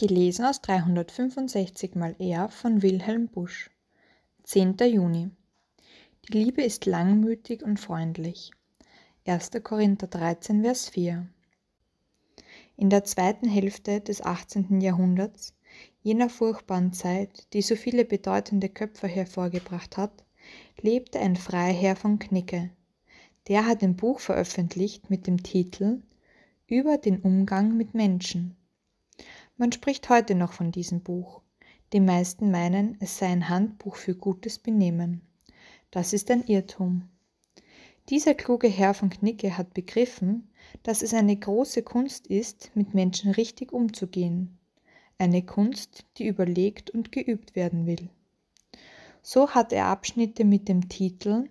Gelesen aus 365 mal R von Wilhelm Busch. 10. Juni. Die Liebe ist langmütig und freundlich. 1. Korinther 13, Vers 4. In der zweiten Hälfte des 18. Jahrhunderts, jener furchtbaren Zeit, die so viele bedeutende Köpfer hervorgebracht hat, lebte ein Freiherr von Knicke. Der hat ein Buch veröffentlicht mit dem Titel Über den Umgang mit Menschen man spricht heute noch von diesem Buch. Die meisten meinen, es sei ein Handbuch für gutes Benehmen. Das ist ein Irrtum. Dieser kluge Herr von Knicke hat begriffen, dass es eine große Kunst ist, mit Menschen richtig umzugehen. Eine Kunst, die überlegt und geübt werden will. So hat er Abschnitte mit dem Titel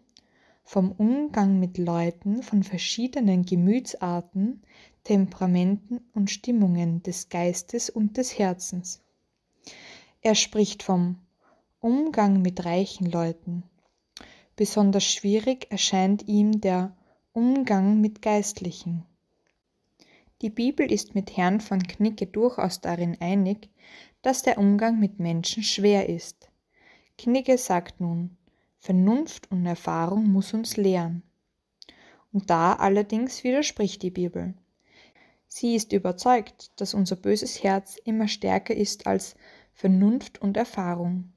vom Umgang mit Leuten von verschiedenen Gemütsarten, Temperamenten und Stimmungen des Geistes und des Herzens. Er spricht vom Umgang mit reichen Leuten. Besonders schwierig erscheint ihm der Umgang mit Geistlichen. Die Bibel ist mit Herrn von Knicke durchaus darin einig, dass der Umgang mit Menschen schwer ist. Knigge sagt nun, Vernunft und Erfahrung muss uns lehren. Und da allerdings widerspricht die Bibel. Sie ist überzeugt, dass unser böses Herz immer stärker ist als Vernunft und Erfahrung.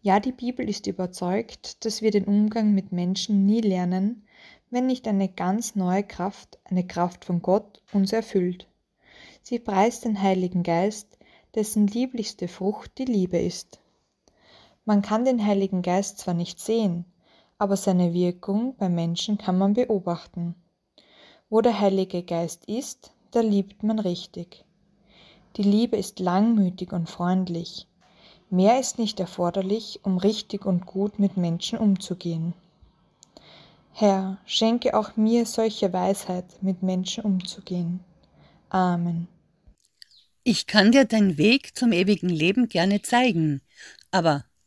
Ja, die Bibel ist überzeugt, dass wir den Umgang mit Menschen nie lernen, wenn nicht eine ganz neue Kraft, eine Kraft von Gott, uns erfüllt. Sie preist den Heiligen Geist, dessen lieblichste Frucht die Liebe ist. Man kann den Heiligen Geist zwar nicht sehen, aber seine Wirkung bei Menschen kann man beobachten. Wo der Heilige Geist ist, da liebt man richtig. Die Liebe ist langmütig und freundlich. Mehr ist nicht erforderlich, um richtig und gut mit Menschen umzugehen. Herr, schenke auch mir solche Weisheit, mit Menschen umzugehen. Amen. Ich kann dir deinen Weg zum ewigen Leben gerne zeigen, aber